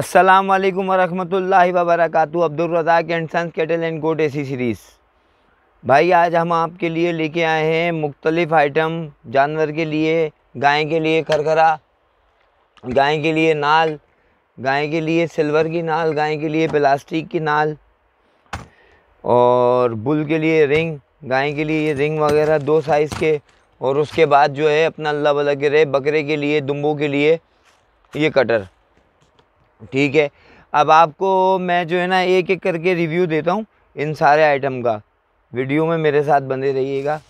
असलम वरहमल वबरक Abdulrazzaq and sons cattle and goat AC series भाई आज हम आपके लिए लेके आए हैं मुख्तलिफ़ आइटम जानवर के लिए गाय के लिए खरखरा गाय के लिए नाल गाय के लिए सिल्वर की नाल गाय के लिए प्लास्टिक की नाल और बुल के लिए रिंग गाय के लिए ये रिंग वगैरह दो साइज़ के और उसके बाद जो है अपना अल्लाह वाला रे बकरे के लिए दुम्बू के लिए ये कटर ठीक है अब आपको मैं जो है ना एक एक करके रिव्यू देता हूँ इन सारे आइटम का वीडियो में मेरे साथ बंधे रहिएगा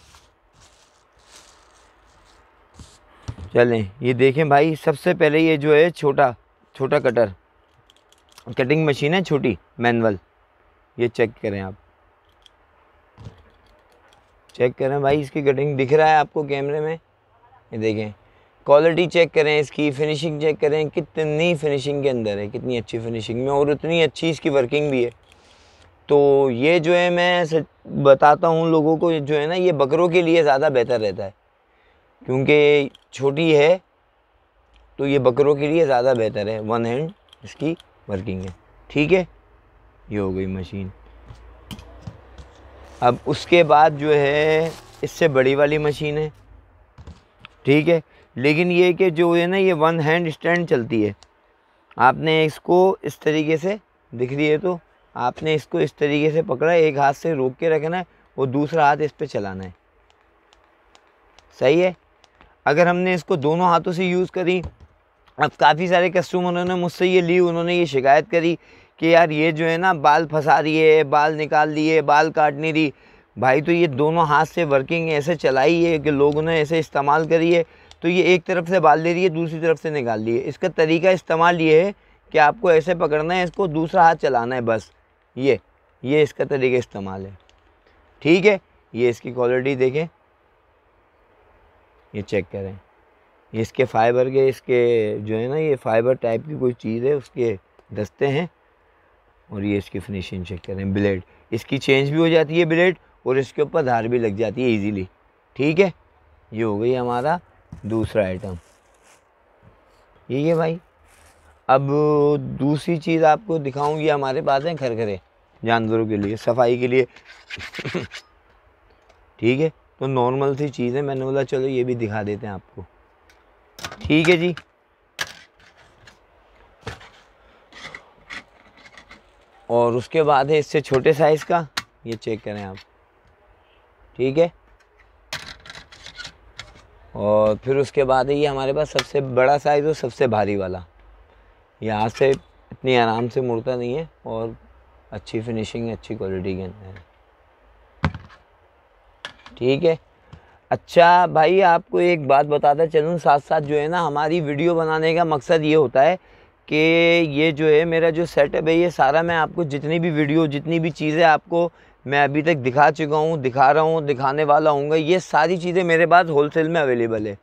चलें ये देखें भाई सबसे पहले ये जो है छोटा छोटा कटर कटिंग मशीन है छोटी मैनुअल ये चेक करें आप चेक करें भाई इसकी कटिंग दिख रहा है आपको कैमरे में ये देखें क्वालिटी चेक करें इसकी फिनिशिंग चेक करें कितनी फिनिशिंग के अंदर है कितनी अच्छी फिनिशिंग में और उतनी अच्छी इसकी वर्किंग भी है तो ये जो है मैं बताता हूँ लोगों को जो है ना ये बकरों के लिए ज़्यादा बेहतर रहता है क्योंकि छोटी है तो ये बकरों के लिए ज़्यादा बेहतर है वन हैंड इसकी वर्किंग है ठीक है ये हो गई मशीन अब उसके बाद जो है इससे बड़ी वाली मशीन है ठीक है लेकिन ये कि जो है ना ये वन हैंड स्टैंड चलती है आपने इसको इस तरीके से दिख रही है तो आपने इसको इस तरीके से पकड़ा एक हाथ से रोक के रखना है और दूसरा हाथ इस पर चलाना है सही है अगर हमने इसको दोनों हाथों से यूज़ करी अब काफ़ी सारे कस्टमरों ने मुझसे ये ली उन्होंने ये शिकायत करी कि यार ये जो है ना बाल फंसा रही है बाल निकाल दिए बाल काट नहीं रही भाई तो ये दोनों हाथ से वर्किंग ऐसे चलाई है कि लोगों ने ऐसे इस्तेमाल करी है तो ये एक तरफ से बाल दे रही है दूसरी तरफ से निकाल दिए है इसका तरीका इस्तेमाल ये है कि आपको ऐसे पकड़ना है इसको दूसरा हाथ चलाना है बस ये ये इसका तरीका इस्तेमाल है ठीक है ये इसकी क्वालिटी देखें ये चेक करें इसके फाइबर के इसके जो है ना ये फाइबर टाइप की कोई चीज़ है उसके दस्ते हैं और ये इसकी फिनिशिंग चेक करें ब्लेड इसकी चेंज भी हो जाती है ब्लेड और इसके ऊपर धार भी लग जाती है इजीली ठीक है ये हो गई हमारा दूसरा आइटम यही है भाई अब दूसरी चीज़ आपको दिखाऊंगी हमारे पास हैं घर घरे जानवरों के लिए सफाई के लिए ठीक है तो नॉर्मल सी चीज़ है मैंने बोला चलो ये भी दिखा देते हैं आपको ठीक है जी और उसके बाद है इससे छोटे साइज़ का ये चेक करें आप ठीक है और फिर उसके बाद ये हमारे पास सबसे बड़ा साइज़ और सबसे भारी वाला यहाँ से इतनी आराम से मुड़ता नहीं है और अच्छी फिनिशिंग अच्छी क्वालिटी के अंदर ठीक है अच्छा भाई आपको एक बात बताता चलूँ साथ साथ जो है ना हमारी वीडियो बनाने का मकसद ये होता है कि ये जो है मेरा जो सेटअप है ये सारा मैं आपको जितनी भी वीडियो जितनी भी चीज़ें आपको मैं अभी तक दिखा चुका हूँ दिखा रहा हूँ दिखाने वाला हूँ ये सारी चीज़ें मेरे पास होलसेल में अवेलेबल है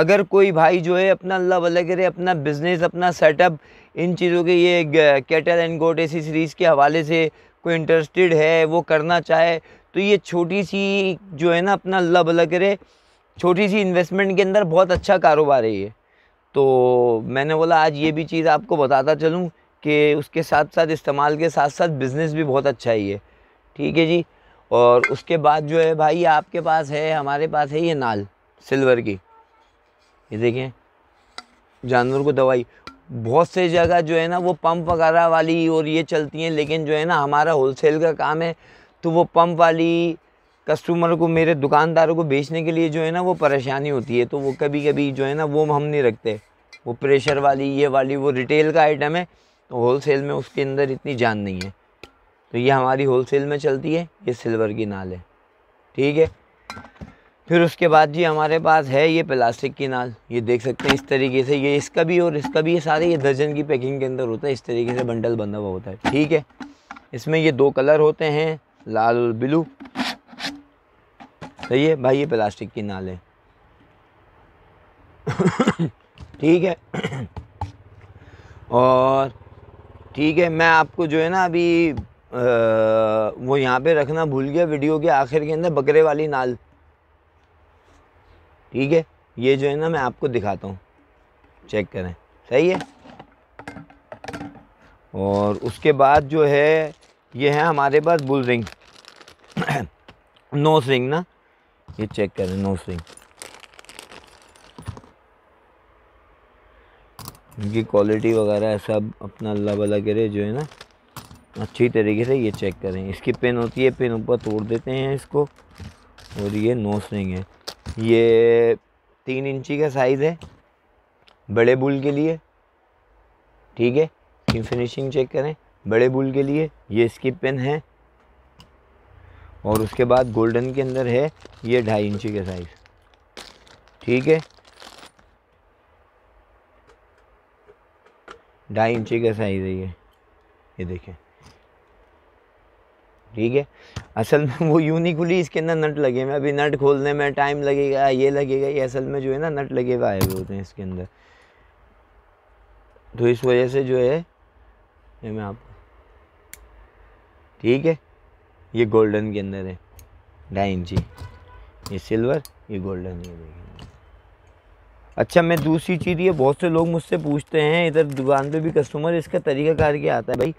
अगर कोई भाई जो है अपना अल्लाह वल्ला करे अपना बिज़नेस अपना सेटअप इन चीज़ों के ये कैटल एंड गोट ऐसी सीरीज़ के हवाले से कोई इंटरेस्टेड है वो करना चाहे तो ये छोटी सी जो है ना अपना अल्लाह भला करे छोटी सी इन्वेस्टमेंट के अंदर बहुत अच्छा कारोबार है ये तो मैंने बोला आज ये भी चीज़ आपको बताता चलूँ कि उसके साथ साथ इस्तेमाल के साथ साथ बिज़नेस भी बहुत अच्छा ही है ठीक है जी और उसके बाद जो है भाई आपके पास है हमारे पास है ये नाल सिल्वर की ये देखें जानवर को दवाई बहुत से जगह जो है ना वो पंप वगैरह वाली और ये चलती हैं लेकिन जो है ना हमारा होलसेल का काम है तो वो पंप वाली कस्टमर को मेरे दुकानदारों को बेचने के लिए जो है ना वो परेशानी होती है तो वो कभी कभी जो है ना वो हम नहीं रखते वो प्रेशर वाली ये वाली वो रिटेल का आइटम है तो होल सेल में उसके अंदर इतनी जान नहीं है तो ये हमारी होलसेल में चलती है ये सिल्वर की नाल है ठीक है फिर उसके बाद जी हमारे पास है ये प्लास्टिक की नाल ये देख सकते हैं इस तरीके से ये इसका भी और इसका भी ये सारे ये दर्जन की पैकिंग के अंदर होता है इस तरीके से बंडल बंधा हुआ होता है ठीक है इसमें ये दो कलर होते हैं लाल और ब्लू सही है भाई ये प्लास्टिक की नाल है ठीक है और ठीक है मैं आपको जो है ना अभी वो यहाँ पे रखना भूल गया वीडियो के आखिर के अंदर बकरे वाली नाल ठीक है ये जो है ना मैं आपको दिखाता हूँ चेक करें सही है और उसके बाद जो है ये है हमारे पास बुल रिंग नो रिंग ना ये चेक करें नो रिंग इनकी क्वालिटी वगैरह सब अपना अल्लाह भला करे जो है ना अच्छी तरीके से ये चेक करें इसकी पेन होती है पेन ऊपर तोड़ देते हैं इसको और ये नो रिंग है ये तीन इंची का साइज़ है बड़े बुल के लिए ठीक है इसकी फिनिशिंग चेक करें बड़े बुल के लिए ये इसकी पेन है और उसके बाद गोल्डन के अंदर है ये ढाई इंची का साइज़ ठीक है ढाई इंची का साइज़ है ये ये देखें ठीक है असल में वो यूँ नहीं खुली इसके अंदर नट लगे हुए अभी नट खोलने में टाइम लगेगा ये लगेगा ये असल में जो है ना नट लगे हुए आए हुए होते हैं इसके अंदर तो इस वजह से जो है ये मैं आप ठीक है ये गोल्डन के अंदर है ढाई इंची ये सिल्वर ये गोल्डन ये अच्छा मैं दूसरी चीज़ ये बहुत से लोग मुझसे पूछते हैं इधर दुकान पे भी कस्टमर इसका तरीका कार क्या आता है भाई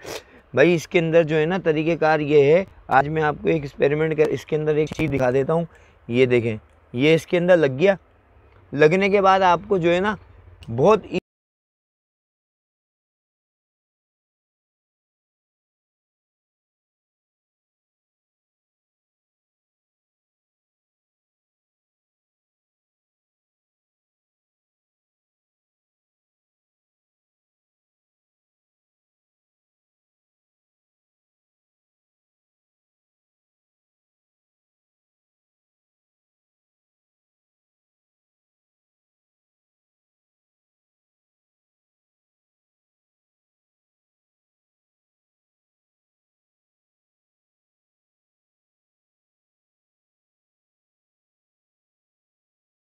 भाई इसके अंदर जो है ना तरीक़ेकार ये है आज मैं आपको एक एक्सपेरिमेंट कर इसके अंदर एक चीज़ दिखा देता हूँ ये देखें ये इसके अंदर लग गया लगने के बाद आपको जो है ना बहुत